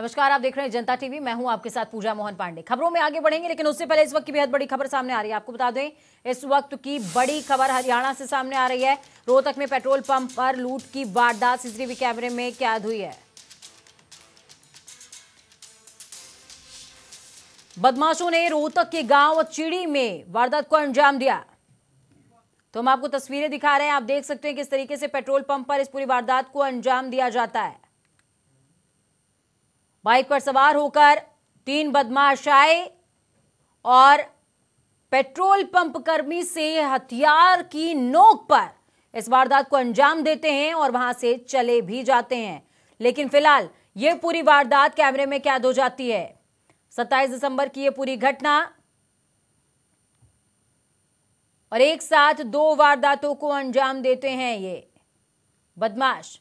नमस्कार आप देख रहे हैं जनता टीवी मैं हूं आपके साथ पूजा मोहन पांडे खबरों में आगे बढ़ेंगे लेकिन उससे पहले इस वक्त की बेहद बड़ी खबर सामने आ रही है आपको बता दें इस वक्त की बड़ी खबर हरियाणा से सामने आ रही है रोहतक में पेट्रोल पंप पर लूट की वारदात सीसीटीवी कैमरे में कैद हुई है बदमाशों ने रोहतक के गांव चिड़ी में वारदात को अंजाम दिया तो हम आपको तस्वीरें दिखा रहे हैं आप देख सकते हैं किस तरीके से पेट्रोल पंप पर इस पूरी वारदात को अंजाम दिया जाता है बाइक पर सवार होकर तीन बदमाश आए और पेट्रोल पंप कर्मी से हथियार की नोक पर इस वारदात को अंजाम देते हैं और वहां से चले भी जाते हैं लेकिन फिलहाल यह पूरी वारदात कैमरे में कैद हो जाती है 27 दिसंबर की यह पूरी घटना और एक साथ दो वारदातों को अंजाम देते हैं ये बदमाश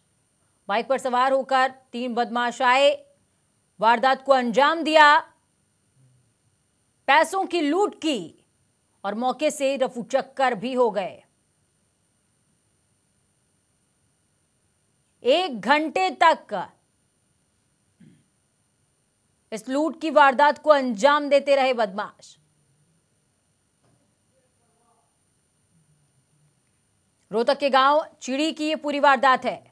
बाइक पर सवार होकर तीन बदमाश आए वारदात को अंजाम दिया पैसों की लूट की और मौके से रफू चक्कर भी हो गए एक घंटे तक इस लूट की वारदात को अंजाम देते रहे बदमाश रोहतक के गांव चिड़ी की ये पूरी वारदात है